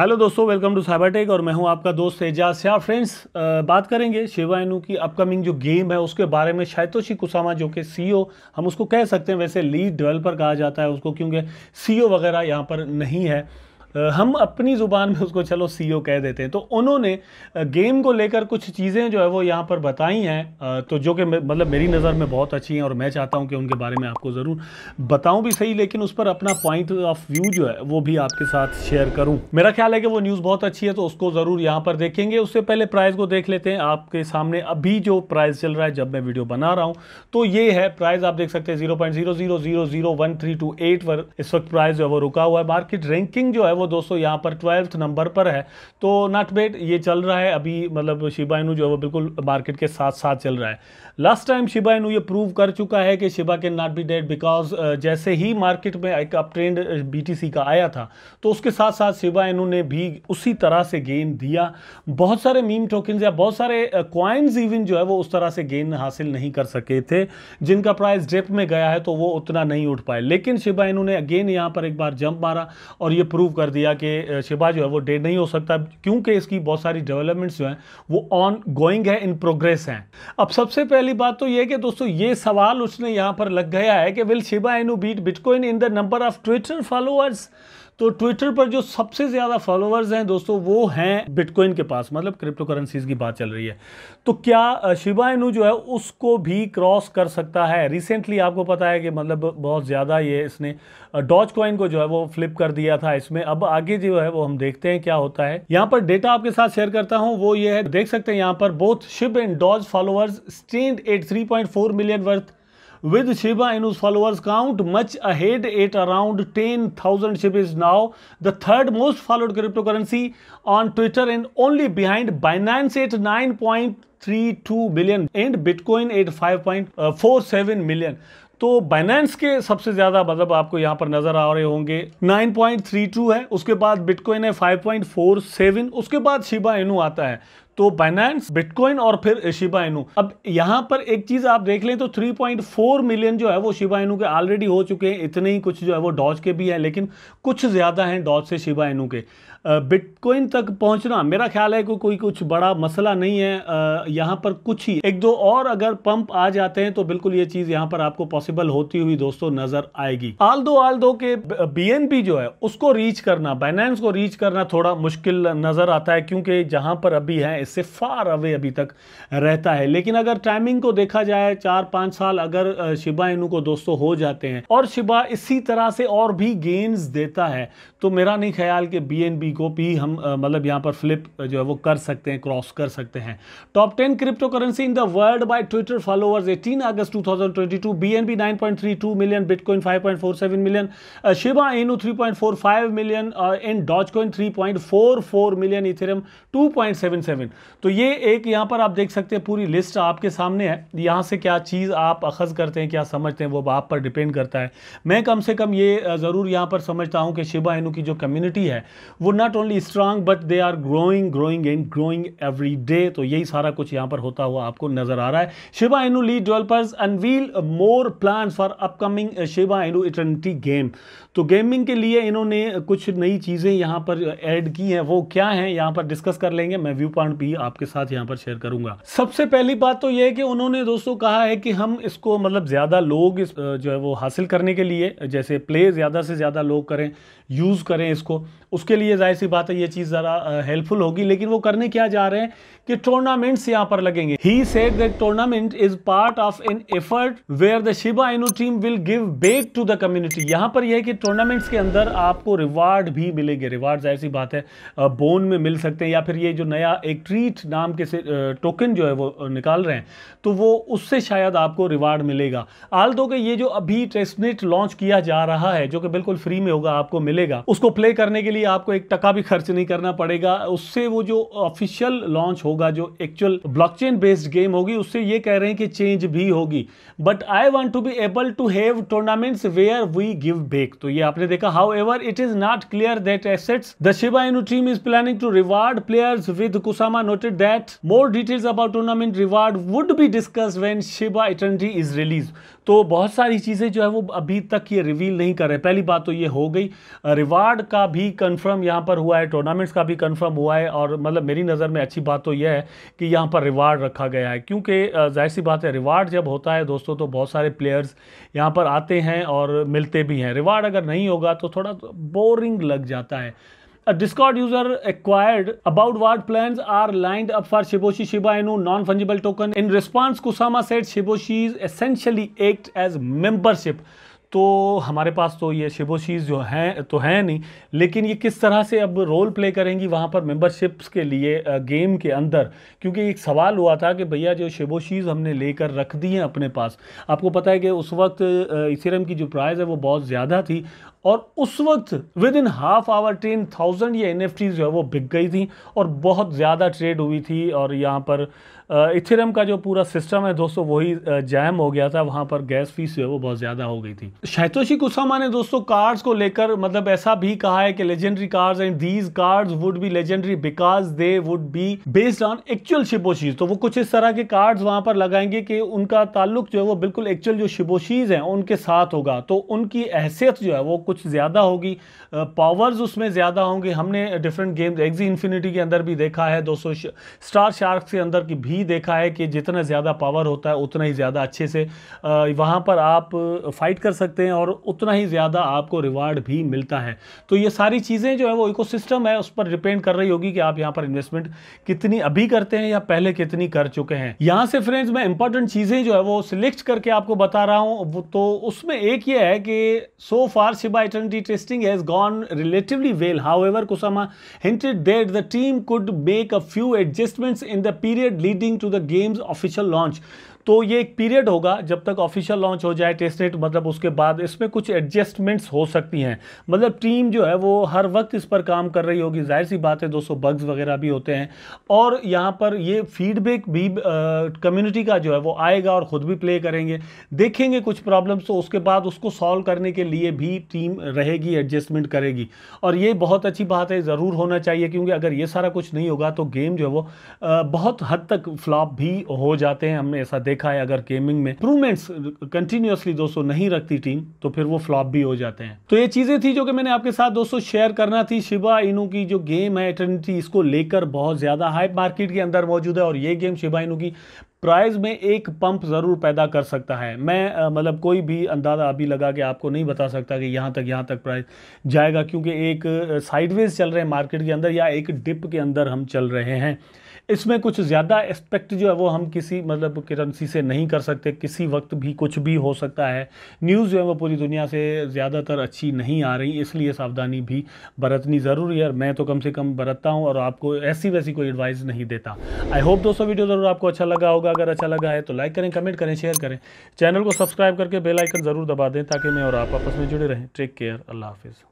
Hello दोस्तों welcome to cyber tech और मैं हूं आपका दोस्त एजाज श्या फ्रेंड्स बात करेंगे शिवाइनु की अपकमिंग जो गेम है उसके बारे में शायतोशी कुसामा जो कि सीईओ e हम उसको कह सकते हैं वैसे लीड डेवलपर कहा जाता है उसको क्योंकि सीईओ e वगैरह यहां पर नहीं है हम अपनी ज़ुबान में उसको चलो सी कह देते हैं तो उन्होंने गेम को लेकर कुछ चीज़ें जो है वो यहाँ पर बताई हैं तो जो कि मतलब मेरी नज़र में बहुत अच्छी हैं और मैं चाहता हूँ कि उनके बारे में आपको ज़रूर बताऊँ भी सही लेकिन उस पर अपना पॉइंट ऑफ व्यू जो है वो भी आपके साथ शेयर करूँ मेरा ख्याल है कि वो न्यूज़ बहुत अच्छी है तो उसको ज़रूर यहाँ पर देखेंगे उससे पहले प्राइज़ को देख लेते हैं आपके सामने अभी जो प्राइज़ चल रहा है जब मैं वीडियो बना रहा हूँ तो ये है प्राइज़ आप देख सकते हैं zero point zero zero zero zero one three two eight पर इस वक्त प्राइज़ जो है वो रुका हुआ है मार्केट रैंकिंग जो है वो दोस्तों यहाँ पर ट्वेल्थ नंबर पर है तो नॉट बेट ये चल रहा है अभी मतलब शिबा इनू जो है वो बिल्कुल मार्केट के साथ साथ चल रहा है लास्ट टाइम शिबा इनू ये प्रूव कर चुका है कि शिबा के नॉट बी डेड बिकॉज जैसे ही मार्केट में एक अप ट्रेंड बी का आया था तो उसके साथ साथ शिबा इनू ने भी उसी तरह से गेन दिया बहुत सारे मीम टोकन या बहुत सारे क्वाइंस इवन जो है वो उस तरह से गेन हासिल नहीं कर सके थे जिनका प्राइस डेप में गया है तो वो उतना नहीं उठ पाए लेकिन शिबा इनू ने अगेन यहाँ पर एक बार जंप मारा और ये प्रूव कर कर दिया कि शिबा जो है वो डेड नहीं हो सकता क्योंकि इसकी बहुत सारी डेवलपमेंट्स जो हैं वो ऑन गोइंग है इन प्रोग्रेस हैं अब सबसे पहली बात तो ये कि दोस्तों ये सवाल उसने यहाँ पर लग गया है कि will Shiba Inu beat bitcoin in the number of Twitter followers तो ट्विटर पर जो सबसे ज़्यादा फॉलोअर्स हैं दोस्तों वो हैं बिटकॉइन के पास मतलब क्रिप्टो करेंसीज की बात चल रही है तो क्या शिबा जो है उसको भी क्रॉस कर सकता है रिसेंटली आपको पता है कि मतलब बहुत ज़्यादा ये इसने डॉज कॉइन को जो है वो फ्लिप कर दिया था इसमें अब आगे जो है वो हम देखते हैं क्या होता है यहाँ पर डेटा आपके साथ शेयर करता हूँ वो ये है देख सकते हैं यहाँ पर both Shib and Doge followers stand at three million worth with Shiba Inu's followers count much ahead at around 10,000. Shiba is now the third most followed cryptocurrency on Twitter and only behind Binance at 9.32 billion and Bitcoin at 5.47 million. तो Binance के सबसे ज़्यादा मतलब आपको यहाँ पर नज़र आ रहे होंगे 9.32 है उसके बाद बिटकॉइन है 5.47 उसके बाद शिबा इनू आता है तो बाइनेंस बिटकॉइन और फिर शिबा इनू अब यहाँ पर एक चीज आप देख लें तो 3.4 मिलियन जो है वो शिबा इनू के ऑलरेडी हो चुके हैं इतने ही कुछ जो है वो डॉज के भी हैं लेकिन कुछ ज़्यादा हैं डॉज से शिबा इनू के बिटकॉइन तक पहुंचना मेरा ख्याल है कि को, कोई कुछ बड़ा मसला नहीं है यहाँ पर कुछ ही एक दो और अगर पंप आ जाते हैं तो बिल्कुल ये चीज़ यहाँ पर आपको पॉसिबल होती हुई दोस्तों नजर आएगी आल दो आल दो के बी जो है उसको रीच करना बाइनेंस को रीच करना थोड़ा मुश्किल नजर आता है क्योंकि जहां पर अभी है से फार अवे अभी तक रहता है लेकिन अगर टाइमिंग को देखा जाए चार पांच साल अगर शिबा इनू को दोस्तों हो जाते हैं और शिबा इसी तरह से और भी गेंस देता है तो मेरा नहीं ख्याल कि बी को भी हम मतलब यहाँ पर फ्लिप जो है वो कर सकते हैं क्रॉस कर सकते हैं top ten crypto currency in the world by Twitter followers eighteen August 2022 BNB 9.32 million bitcoin 5.47 million Shiba Inu 3.45 million and point four four million Ethereum seven तो ये एक यहाँ पर आप देख सकते हैं पूरी लिस्ट आपके सामने है यहाँ से क्या चीज़ आप अखज़ करते हैं क्या समझते हैं वो आप पर डिपेंड करता है मैं कम से कम ये ज़रूर यहाँ पर समझता हूँ कि शिबा इनू की जो कम्युनिटी है वो not only strong but they are growing growing and growing every day तो यही सारा कुछ यहाँ पर होता हुआ आपको नज़र आ रहा है Shiba Inu lead developers unveil more plan for upcoming Shiba Inu Eternity game तो गेमिंग के लिए इन्होंने कुछ नई चीज़ें यहाँ पर ऐड की हैं वो क्या हैं यहाँ पर डिस्कस कर लेंगे मैं व्यू पॉइंट भी आपके साथ यहाँ पर शेयर करूंगा सबसे पहली बात तो यह है कि उन्होंने दोस्तों कहा है कि हम इसको मतलब ज़्यादा लोग इस जो है वो हासिल करने के लिए जैसे प्ले ज़्यादा से ज़्यादा लोग करें यूज़ करें इसको उसके लिए जाहिर सी बात है ये चीज़ ज़रा हेल्पफुल होगी लेकिन वो करने क्या जा रहे हैं कि टूर्नामेंट्स यहाँ पर लगेंगे he said that tournament is part of an effort where the Shiba Inu team will give back to the community यहां पर यह है कि टूर्नामेंट्स के अंदर आपको रिवार्ड भी मिलेंगे रिवार्ड जाहिर सी बात है बोन में मिल सकते हैं या फिर ये जो नया एक ट्री ट्रीट नाम के से टोकन जो है वो निकाल रहे हैं तो वो उससे शायद आपको रिवार्ड मिलेगा आल दो के ये जो अभी टेस्टनेट लॉन्च किया जा रहा है जो कि बिल्कुल फ्री में होगा आपको मिलेगा उसको प्ले करने के लिए आपको एक टका भी खर्च नहीं करना पड़ेगा उससे वो जो ऑफिशियल लॉन्च होगा जो एक्चुअल ब्लॉक बेस्ड गेम होगी उससे ये कह रहे हैं कि चेंज भी होगी but I want to be able to have tournaments where we give back तो ये आपने देखा however it is not clear that assets the Shiba Inu team is planning to reward players with Kusama Sharma noted that more details about tournament reward would be discussed when Shiba Eternity is released. तो बहुत सारी चीज़ें जो है वो अभी तक ये रिवील नहीं कर रहे पहली बात तो ये हो गई रिवार्ड का भी कंफर्म यहाँ पर हुआ है टूर्नामेंट्स का भी कंफर्म हुआ है और मतलब मेरी नज़र में अच्छी बात तो ये है कि यहाँ पर रिवार्ड रखा गया है क्योंकि जाहिर सी बात है रिवार्ड जब होता है दोस्तों तो बहुत सारे प्लेयर्स यहाँ पर आते हैं और मिलते भी हैं रिवार्ड अगर नहीं होगा तो थोड़ा बोरिंग तो लग जाता है A Discord user acquired about what plans are lined up for Shiboshi Shiba Inu non-fungible token. In response, Kusama said Shiboshi is essentially act as membership. तो हमारे पास तो ये शिबोशीज जो हैं तो हैं नहीं लेकिन ये किस तरह से अब रोल प्ले करेंगी वहाँ पर मेंबरशिप्स के लिए गेम के अंदर क्योंकि एक सवाल हुआ था कि भैया जो शिबोशीज़ हमने लेकर रख दी हैं अपने पास आपको पता है कि उस वक्त इसीरम की जो प्राइस है वो बहुत ज़्यादा थी और उस वक्त within half hour ten thousand ये एन जो है वो बिक गई थी और बहुत ज़्यादा ट्रेड हुई थी और यहाँ पर इथेरम का जो पूरा सिस्टम है दोस्तों वही जैम हो गया था वहाँ पर गैस फीस जो है वो बहुत ज़्यादा हो गई थी शैतोशी कुसामा ने दोस्तों कार्ड्स को लेकर मतलब ऐसा भी कहा है कि legendary cards and these cards would be legendary because they would be based on actual Shiboshis तो वो कुछ इस तरह के कार्ड्स वहाँ पर लगाएंगे कि उनका ताल्लुक जो है वो बिल्कुल एक्चुअल जो शिबोशीज हैं उनके साथ होगा तो उनकी हैसियत जो है वो कुछ ज़्यादा होगी पावर्स उसमें ज़्यादा होंगे हमने डिफरेंट गेम्स एग्जी इन्फिनिटी के अंदर भी देखा है दोस्तों स्टार शार्क के अंदर की भी देखा है कि जितना ज़्यादा पावर होता है उतना ही ज़्यादा अच्छे से वहाँ पर आप फाइट कर सकते हैं और उतना ही ज़्यादा आपको रिवार्ड भी मिलता है तो ये सारी चीज़ें जो है वो इकोसिस्टम है उस पर डिपेंड कर रही होगी कि आप यहाँ पर इन्वेस्टमेंट कितनी अभी करते हैं या पहले कितनी कर चुके हैं यहाँ से फ्रेंड्स मैं इंपॉर्टेंट चीज़ें जो है वो सिलेक्ट करके आपको बता रहा हूँ तो उसमें एक ये है कि so far Shiba by testing has gone relatively well. However, Kusama hinted that the team could make a few adjustments in the period leading to the game's official launch. तो ये एक पीरियड होगा जब तक ऑफिशियल लॉन्च हो जाए net मतलब उसके बाद इसमें कुछ एडजस्टमेंट्स हो सकती हैं मतलब टीम जो है वो हर वक्त इस पर काम कर रही होगी जाहिर सी बात है दोस्तों बग्स वगैरह भी होते हैं और यहाँ पर ये फीडबैक भी कम्युनिटी का जो है वो आएगा और ख़ुद भी प्ले करेंगे देखेंगे कुछ प्रॉब्लम्स तो उसके बाद उसको सॉल्व करने के लिए भी टीम रहेगी एडजस्टमेंट करेगी और ये बहुत अच्छी बात है ज़रूर होना चाहिए क्योंकि अगर ये सारा कुछ नहीं होगा तो गेम जो है वो बहुत हद तक फ्लॉप भी हो जाते हैं हमने ऐसा देख देखा है अगर गेमिंग में इंप्रूवमेंट्स कंटिन्यूसली दोस्तों नहीं रखती टीम तो फिर वो फ्लॉप भी हो जाते हैं तो ये चीज़ें थी जो कि मैंने आपके साथ दोस्तों शेयर करना थी शिबा इनू की जो गेम है एटर्निटी इसको लेकर बहुत ज़्यादा हाइप मार्केट के अंदर मौजूद है और ये गेम शिबा इनू की प्राइस में एक पंप ज़रूर पैदा कर सकता है मैं मतलब कोई भी अंदाज़ा अभी लगा के आपको नहीं बता सकता कि यहाँ तक यहाँ तक प्राइस जाएगा क्योंकि एक साइडवेज चल रहे हैं मार्केट के अंदर या एक डिप के अंदर हम चल रहे हैं इसमें कुछ ज़्यादा एस्पेक्ट जो है वो हम किसी मतलब करेंसी से नहीं कर सकते किसी वक्त भी कुछ भी हो सकता है न्यूज़ जो है वो पूरी दुनिया से ज़्यादातर अच्छी नहीं आ रही इसलिए सावधानी भी बरतनी ज़रूरी है मैं तो कम से कम बरतता हूँ और आपको ऐसी वैसी कोई एडवाइस नहीं देता आई होप दोस्तों वीडियो ज़रूर आपको अच्छा लगा होगा होगा अगर अच्छा लगा है तो लाइक करें कमेंट करें शेयर करें चैनल को सब्सक्राइब करके बेल आइकन ज़रूर दबा दें ताकि मैं और आप आपस में जुड़े रहें टेक केयर अल्लाह हाफिज़